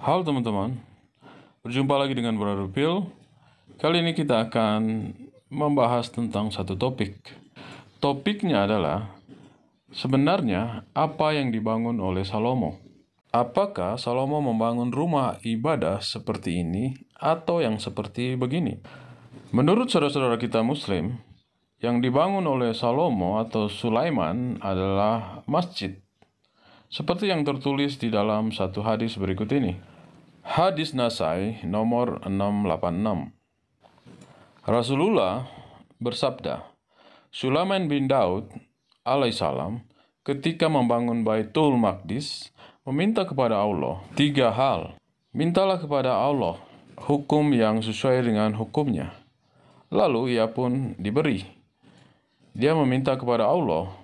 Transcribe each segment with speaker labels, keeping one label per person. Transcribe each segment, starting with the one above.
Speaker 1: Halo teman-teman, berjumpa lagi dengan Bro Rupil. Kali ini kita akan membahas tentang satu topik. Topiknya adalah sebenarnya apa yang dibangun oleh Salomo. Apakah Salomo membangun rumah ibadah seperti ini atau yang seperti begini? Menurut saudara-saudara kita Muslim, yang dibangun oleh Salomo atau Sulaiman adalah masjid. Seperti yang tertulis di dalam satu hadis berikut ini. Hadis Nasai nomor 686. Rasulullah bersabda, Sulaiman bin Daud alaihissalam ketika membangun Baitul Maqdis meminta kepada Allah tiga hal. Mintalah kepada Allah hukum yang sesuai dengan hukumnya. Lalu ia pun diberi. Dia meminta kepada Allah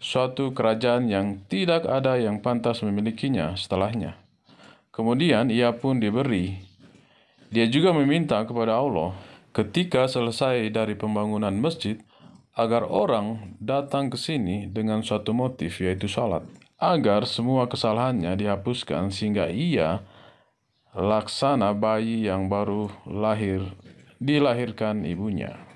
Speaker 1: suatu kerajaan yang tidak ada yang pantas memilikinya setelahnya. Kemudian ia pun diberi. Dia juga meminta kepada Allah ketika selesai dari pembangunan masjid agar orang datang ke sini dengan suatu motif yaitu salat agar semua kesalahannya dihapuskan sehingga ia laksana bayi yang baru lahir dilahirkan ibunya.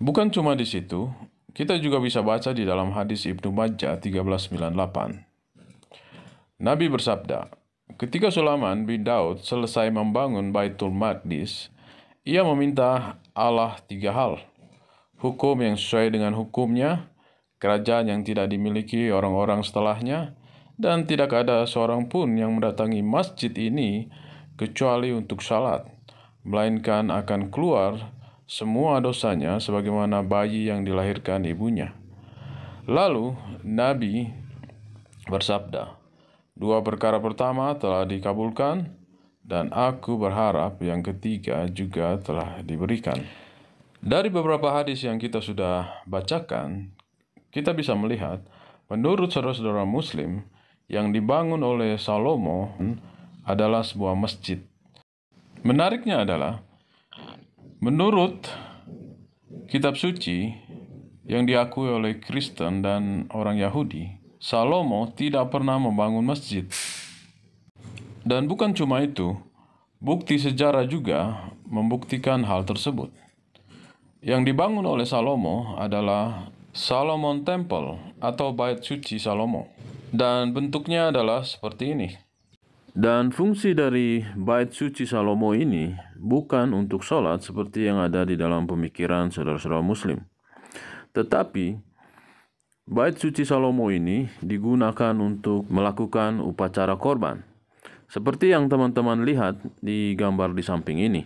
Speaker 1: Bukan cuma di situ, kita juga bisa baca di dalam hadis Ibnu Majah 1398. Nabi bersabda, ketika Sulaiman bin Daud selesai membangun Baitul Maqdis, ia meminta Allah tiga hal. Hukum yang sesuai dengan hukumnya, kerajaan yang tidak dimiliki orang-orang setelahnya, dan tidak ada seorang pun yang mendatangi masjid ini kecuali untuk salat, melainkan akan keluar semua dosanya sebagaimana bayi yang dilahirkan ibunya. Lalu Nabi bersabda, "Dua perkara pertama telah dikabulkan, dan aku berharap yang ketiga juga telah diberikan." Dari beberapa hadis yang kita sudah bacakan, kita bisa melihat, menurut saudara-saudara Muslim, yang dibangun oleh Salomo adalah sebuah masjid. Menariknya adalah Menurut kitab suci yang diakui oleh Kristen dan orang Yahudi, Salomo tidak pernah membangun masjid. Dan bukan cuma itu, bukti sejarah juga membuktikan hal tersebut. Yang dibangun oleh Salomo adalah Salomon Temple atau Bait Suci Salomo. Dan bentuknya adalah seperti ini. Dan fungsi dari Bait Suci Salomo ini bukan untuk sholat seperti yang ada di dalam pemikiran saudara-saudara muslim. Tetapi, bait suci Salomo ini digunakan untuk melakukan upacara korban. Seperti yang teman-teman lihat di gambar di samping ini.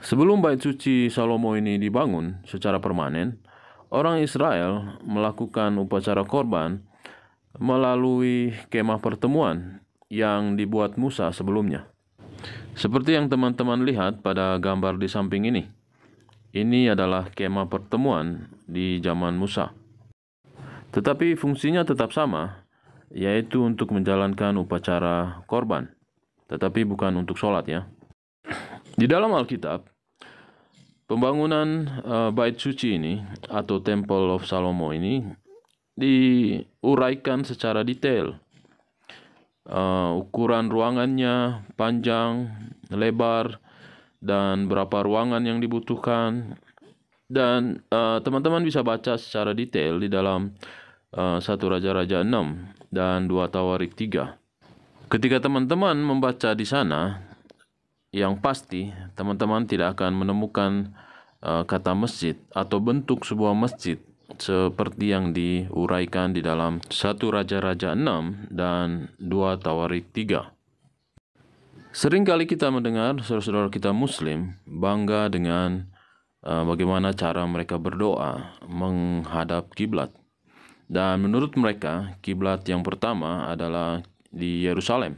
Speaker 1: Sebelum bait suci Salomo ini dibangun secara permanen, orang Israel melakukan upacara korban melalui kemah pertemuan yang dibuat Musa sebelumnya. Seperti yang teman-teman lihat pada gambar di samping ini, ini adalah kema pertemuan di zaman Musa. Tetapi fungsinya tetap sama, yaitu untuk menjalankan upacara korban, tetapi bukan untuk sholat ya. Di dalam Alkitab, pembangunan uh, bait suci ini atau Temple of Salomo ini diuraikan secara detail uh, ukuran ruangannya, panjang, lebar, dan berapa ruangan yang dibutuhkan. Dan eh, teman-teman uh, bisa baca secara detail di dalam eh, satu Raja-Raja 6 dan dua Tawarik 3. Ketika teman-teman membaca di sana, yang pasti teman-teman tidak akan menemukan uh, kata masjid atau bentuk sebuah masjid seperti yang diuraikan di dalam 1 Raja-Raja 6 dan 2 Tawarik 3. Seringkali kita mendengar saudara-saudara kita muslim bangga dengan eh, bagaimana cara mereka berdoa menghadap kiblat. Dan menurut mereka, kiblat yang pertama adalah di Yerusalem.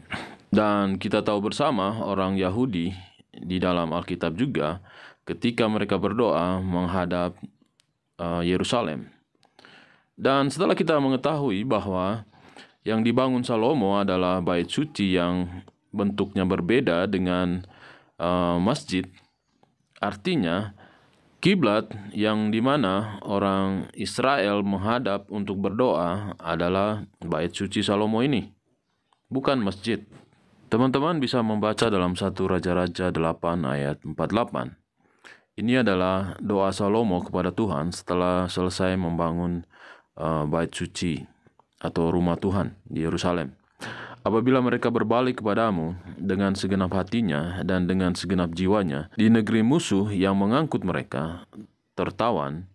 Speaker 1: Dan kita tahu bersama orang Yahudi di dalam Alkitab juga ketika mereka berdoa menghadap Eh, Yerusalem. Dan setelah kita mengetahui bahwa yang dibangun Salomo adalah bait suci yang bentuknya berbeda dengan uh, masjid, artinya kiblat yang dimana orang Israel menghadap untuk berdoa adalah bait suci Salomo ini, bukan masjid. Teman-teman bisa membaca dalam satu Raja-Raja 8 ayat 48. Ini adalah doa Salomo kepada Tuhan setelah selesai membangun uh, bait suci atau rumah Tuhan di Yerusalem. Apabila mereka berbalik kepadamu dengan segenap hatinya dan dengan segenap jiwanya di negeri musuh yang mengangkut mereka tertawan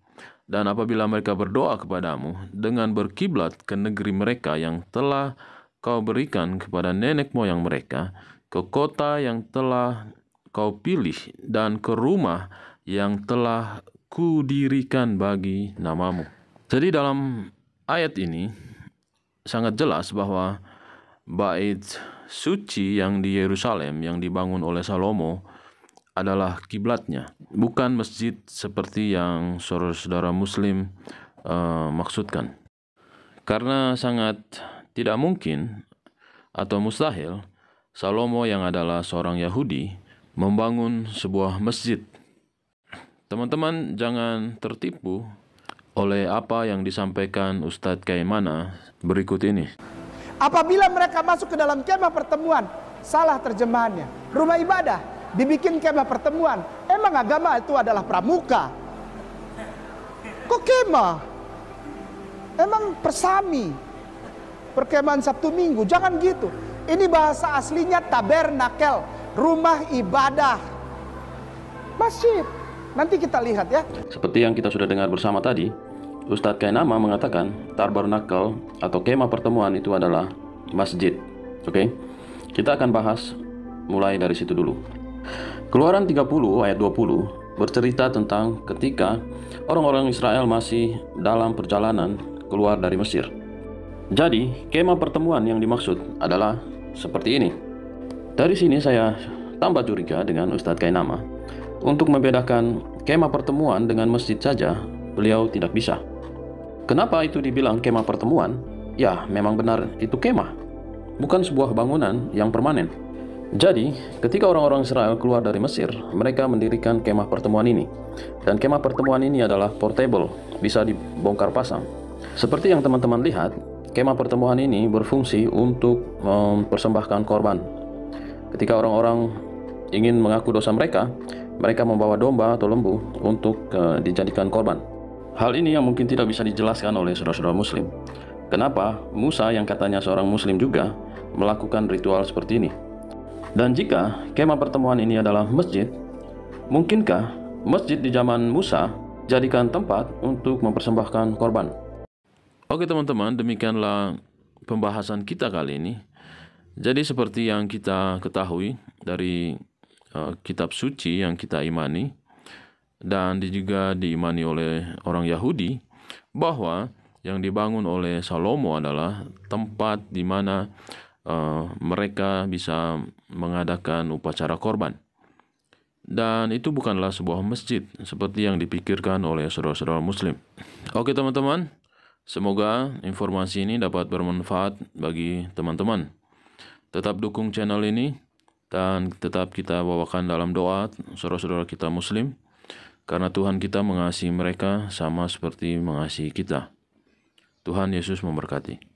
Speaker 1: dan apabila mereka berdoa kepadamu dengan berkiblat ke negeri mereka yang telah kau berikan kepada nenek moyang mereka ke kota yang telah kau pilih dan ke rumah yang telah kudirikan bagi namamu. Jadi dalam ayat ini sangat jelas bahwa bait suci yang di Yerusalem yang dibangun oleh Salomo adalah kiblatnya, bukan masjid seperti yang saudara-saudara muslim uh, maksudkan. Karena sangat tidak mungkin atau mustahil Salomo yang adalah seorang Yahudi membangun sebuah masjid. Teman-teman jangan tertipu oleh apa yang disampaikan Ustadz Kaimana berikut ini.
Speaker 2: Apabila mereka masuk ke dalam kemah pertemuan, salah terjemahannya. Rumah ibadah dibikin kemah pertemuan. Emang agama itu adalah pramuka. Kok kemah? Emang persami. Perkemahan Sabtu Minggu, jangan gitu. Ini bahasa aslinya tabernakel rumah ibadah masjid. Nanti kita lihat ya. Seperti yang kita sudah dengar bersama tadi, Ustadz Kainama mengatakan tabernakel atau kema pertemuan itu adalah masjid. Oke, kita akan bahas mulai dari situ dulu. Keluaran 30 ayat 20 bercerita tentang ketika orang-orang Israel masih dalam perjalanan keluar dari Mesir. Jadi, kema pertemuan yang dimaksud adalah seperti ini. Dari sini saya tambah curiga dengan Ustadz Kainama. Untuk membedakan kema pertemuan dengan masjid saja, beliau tidak bisa. Kenapa itu dibilang kema pertemuan? Ya, memang benar itu kema, bukan sebuah bangunan yang permanen. Jadi, ketika orang-orang Israel keluar dari Mesir, mereka mendirikan kemah pertemuan ini. Dan kemah pertemuan ini adalah portable, bisa dibongkar pasang. Seperti yang teman-teman lihat, kemah pertemuan ini berfungsi untuk mempersembahkan korban Ketika orang-orang ingin mengaku dosa mereka, mereka membawa domba atau lembu untuk uh, dijadikan korban. Hal ini yang mungkin tidak bisa dijelaskan oleh saudara-saudara Muslim. Kenapa Musa, yang katanya seorang Muslim juga, melakukan ritual seperti ini? Dan jika kemah pertemuan ini adalah masjid, mungkinkah masjid di zaman Musa jadikan tempat untuk mempersembahkan korban?
Speaker 1: Oke, teman-teman, demikianlah pembahasan kita kali ini. Jadi seperti yang kita ketahui dari uh, kitab suci yang kita imani dan juga diimani oleh orang Yahudi bahwa yang dibangun oleh Salomo adalah tempat di mana uh, mereka bisa mengadakan upacara korban. Dan itu bukanlah sebuah masjid seperti yang dipikirkan oleh saudara-saudara muslim. Oke teman-teman, semoga informasi ini dapat bermanfaat bagi teman-teman tetap dukung channel ini dan tetap kita bawakan dalam doa saudara-saudara kita muslim karena Tuhan kita mengasihi mereka sama seperti mengasihi kita. Tuhan Yesus memberkati.